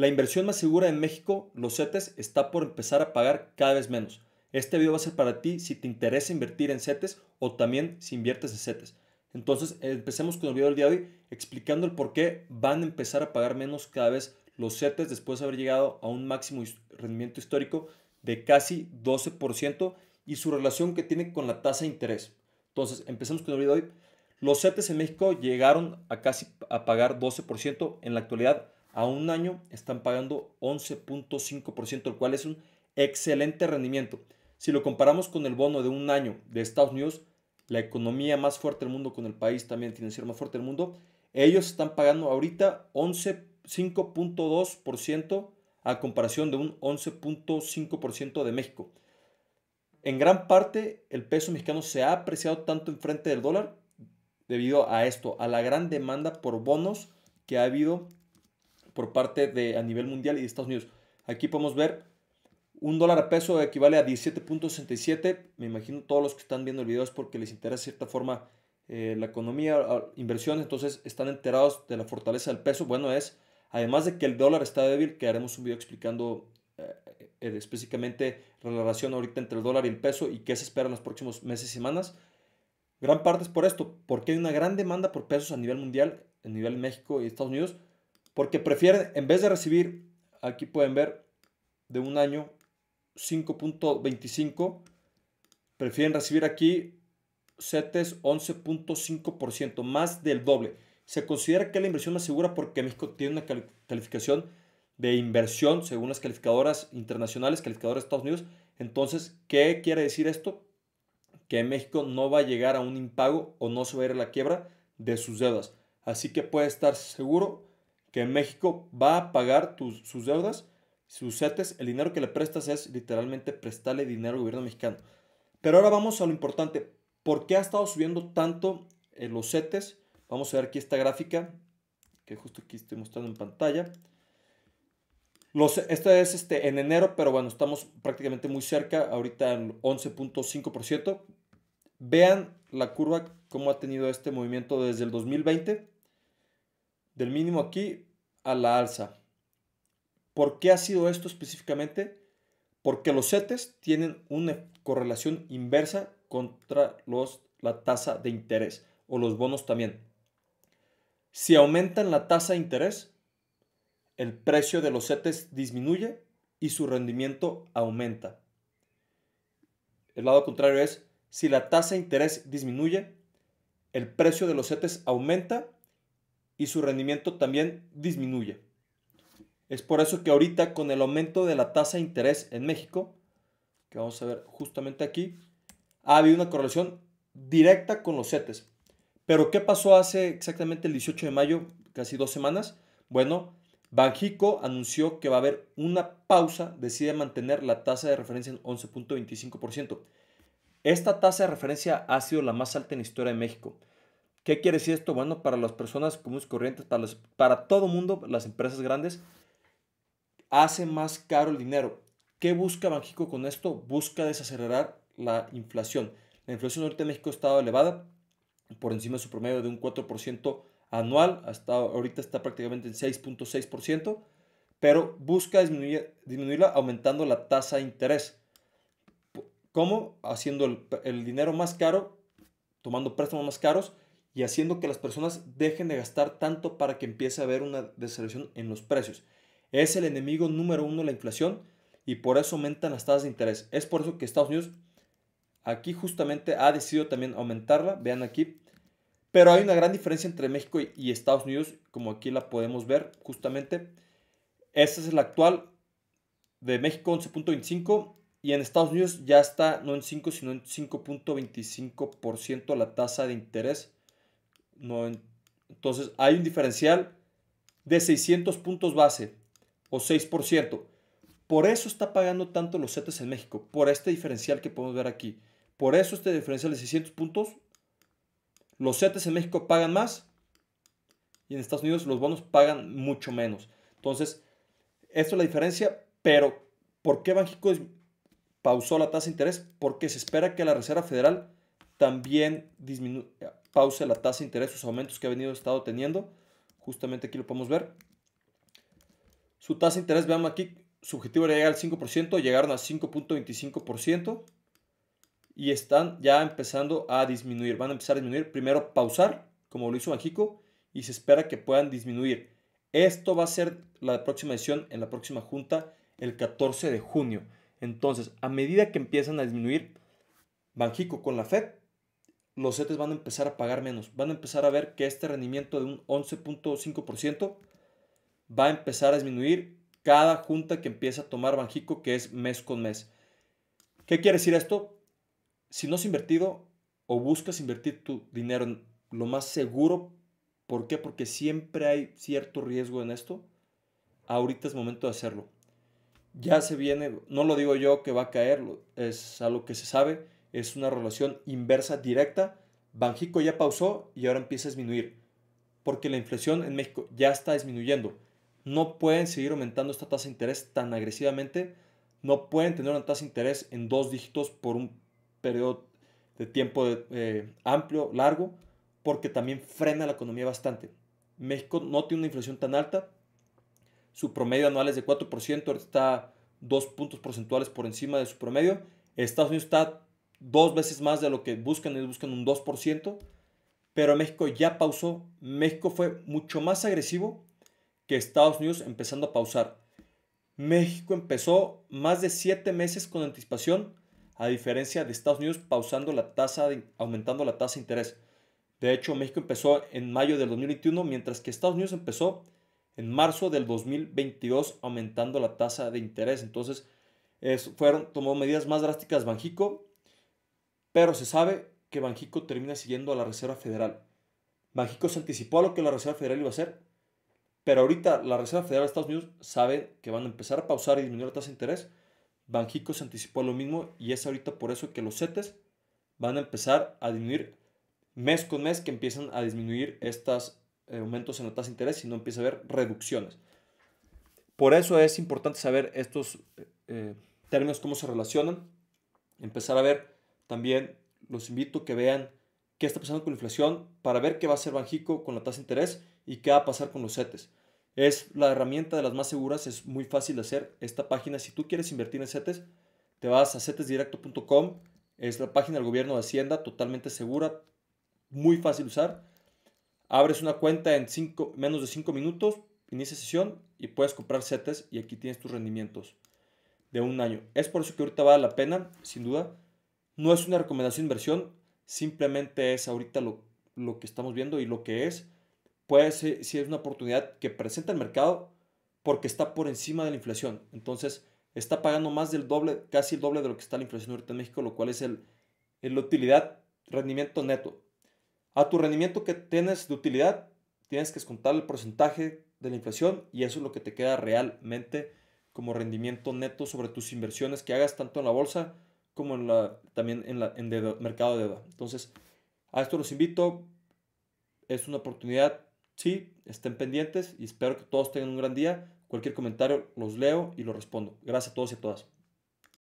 La inversión más segura en México, los CETES, está por empezar a pagar cada vez menos. Este video va a ser para ti si te interesa invertir en CETES o también si inviertes en CETES. Entonces, empecemos con el video del día de hoy explicando el por qué van a empezar a pagar menos cada vez los CETES después de haber llegado a un máximo rendimiento histórico de casi 12% y su relación que tiene con la tasa de interés. Entonces, empecemos con el video de hoy. Los CETES en México llegaron a casi a pagar 12%, en la actualidad a un año están pagando 11.5%, el cual es un excelente rendimiento. Si lo comparamos con el bono de un año de Estados Unidos, la economía más fuerte del mundo, con el país también tiene ser más fuerte del mundo, ellos están pagando ahorita 5.2% a comparación de un 11.5% de México. En gran parte el peso mexicano se ha apreciado tanto en frente del dólar debido a esto, a la gran demanda por bonos que ha habido por parte de a nivel mundial y de Estados Unidos. Aquí podemos ver un dólar a peso equivale a 17.67. Me imagino todos los que están viendo el video es porque les interesa de cierta forma eh, la economía, ah, inversiones, entonces están enterados de la fortaleza del peso. Bueno, es además de que el dólar está débil, que haremos un video explicando eh, eh, específicamente la relación ahorita entre el dólar y el peso y qué se espera en los próximos meses y semanas. Gran parte es por esto, porque hay una gran demanda por pesos a nivel mundial, a nivel México y Estados Unidos, porque prefieren, en vez de recibir, aquí pueden ver, de un año 5.25, prefieren recibir aquí CETES 11.5%, más del doble. Se considera que es la inversión más segura porque México tiene una calificación de inversión según las calificadoras internacionales, calificadoras de Estados Unidos. Entonces, ¿qué quiere decir esto? Que México no va a llegar a un impago o no se va a ir a la quiebra de sus deudas. Así que puede estar seguro que México va a pagar sus deudas, sus CETES, el dinero que le prestas es literalmente prestarle dinero al gobierno mexicano. Pero ahora vamos a lo importante, ¿por qué ha estado subiendo tanto eh, los CETES? Vamos a ver aquí esta gráfica, que justo aquí estoy mostrando en pantalla. Los, esta es este, en enero, pero bueno, estamos prácticamente muy cerca, ahorita en 11.5%. Vean la curva, cómo ha tenido este movimiento desde el 2020 del mínimo aquí a la alza. ¿Por qué ha sido esto específicamente? Porque los CETES tienen una correlación inversa contra los, la tasa de interés o los bonos también. Si aumentan la tasa de interés, el precio de los CETES disminuye y su rendimiento aumenta. El lado contrario es, si la tasa de interés disminuye, el precio de los CETES aumenta y su rendimiento también disminuye. Es por eso que ahorita con el aumento de la tasa de interés en México, que vamos a ver justamente aquí, ha habido una correlación directa con los CETES. Pero ¿qué pasó hace exactamente el 18 de mayo, casi dos semanas? Bueno, Banjico anunció que va a haber una pausa, decide mantener la tasa de referencia en 11.25%. Esta tasa de referencia ha sido la más alta en la historia de México. ¿Qué quiere decir esto? Bueno, para las personas comunes corrientes, para, para todo mundo, las empresas grandes, hace más caro el dinero. ¿Qué busca México con esto? Busca desacelerar la inflación. La inflación ahorita en México ha estado elevada, por encima de su promedio de un 4% anual, hasta ahorita está prácticamente en 6.6%, pero busca disminuir, disminuirla aumentando la tasa de interés. ¿Cómo? Haciendo el dinero más caro, tomando préstamos más caros y haciendo que las personas dejen de gastar tanto para que empiece a haber una desaceleración en los precios. Es el enemigo número uno la inflación y por eso aumentan las tasas de interés. Es por eso que Estados Unidos aquí justamente ha decidido también aumentarla, vean aquí. Pero hay una gran diferencia entre México y Estados Unidos, como aquí la podemos ver justamente. esta es la actual de México 11.25 y en Estados Unidos ya está no en 5, sino en 5.25% la tasa de interés no, entonces hay un diferencial de 600 puntos base o 6%. Por eso está pagando tanto los CETES en México, por este diferencial que podemos ver aquí. Por eso este diferencial de 600 puntos, los CETES en México pagan más y en Estados Unidos los bonos pagan mucho menos. Entonces, esto es la diferencia, pero ¿por qué Banxico pausó la tasa de interés? Porque se espera que la Reserva Federal también pausa la tasa de interés, sus aumentos que ha venido estado teniendo. Justamente aquí lo podemos ver. Su tasa de interés, veamos aquí, su objetivo era llegar al 5%, llegaron a 5.25% y están ya empezando a disminuir. Van a empezar a disminuir. Primero pausar, como lo hizo Banjico, y se espera que puedan disminuir. Esto va a ser la próxima edición en la próxima junta el 14 de junio. Entonces, a medida que empiezan a disminuir, Banjico con la Fed los CETES van a empezar a pagar menos. Van a empezar a ver que este rendimiento de un 11.5% va a empezar a disminuir cada junta que empieza a tomar Banjico, que es mes con mes. ¿Qué quiere decir esto? Si no has invertido o buscas invertir tu dinero en lo más seguro, ¿por qué? Porque siempre hay cierto riesgo en esto. Ahorita es momento de hacerlo. Ya se viene, no lo digo yo que va a caer, es algo que se sabe es una relación inversa directa. Banjico ya pausó y ahora empieza a disminuir, porque la inflación en México ya está disminuyendo. No pueden seguir aumentando esta tasa de interés tan agresivamente, no pueden tener una tasa de interés en dos dígitos por un periodo de tiempo eh, amplio, largo, porque también frena la economía bastante. México no tiene una inflación tan alta, su promedio anual es de 4%, está dos puntos porcentuales por encima de su promedio. Estados Unidos está dos veces más de lo que buscan, ellos buscan un 2%, pero México ya pausó, México fue mucho más agresivo que Estados Unidos empezando a pausar. México empezó más de siete meses con anticipación, a diferencia de Estados Unidos pausando la tasa, de, aumentando la tasa de interés. De hecho, México empezó en mayo del 2021, mientras que Estados Unidos empezó en marzo del 2022 aumentando la tasa de interés. Entonces, es, fueron, tomó medidas más drásticas Banjico pero se sabe que Banjico termina siguiendo a la Reserva Federal. Banjico se anticipó a lo que la Reserva Federal iba a hacer, pero ahorita la Reserva Federal de Estados Unidos sabe que van a empezar a pausar y disminuir la tasa de interés. Banjico se anticipó lo mismo y es ahorita por eso que los CETES van a empezar a disminuir mes con mes que empiezan a disminuir estos eh, aumentos en la tasa de interés y no empieza a haber reducciones. Por eso es importante saber estos eh, términos, cómo se relacionan, empezar a ver también los invito a que vean qué está pasando con la inflación para ver qué va a hacer Banjico con la tasa de interés y qué va a pasar con los CETES. Es la herramienta de las más seguras, es muy fácil de hacer esta página. Si tú quieres invertir en CETES, te vas a cetesdirecto.com, es la página del gobierno de Hacienda, totalmente segura, muy fácil de usar. Abres una cuenta en cinco, menos de 5 minutos, inicia sesión y puedes comprar CETES y aquí tienes tus rendimientos de un año. Es por eso que ahorita vale la pena, sin duda, no es una recomendación inversión, simplemente es ahorita lo, que estamos viendo y lo que es. Puede ser si es una oportunidad que presenta el mercado porque está por encima de la inflación. Entonces, está pagando más del doble, casi el doble de lo que está la inflación ahorita en México, lo cual es el, el utilidad, rendimiento neto. A tu rendimiento que tienes de utilidad, tienes que descontar el porcentaje de la inflación y eso es lo que te queda realmente como rendimiento neto sobre tus inversiones que hagas tanto en la bolsa como en la, también en, la, en mercado de deuda. Entonces, a esto los invito. Es una oportunidad, sí, estén pendientes y espero que todos tengan un gran día. Cualquier comentario los leo y los respondo. Gracias a todos y a todas.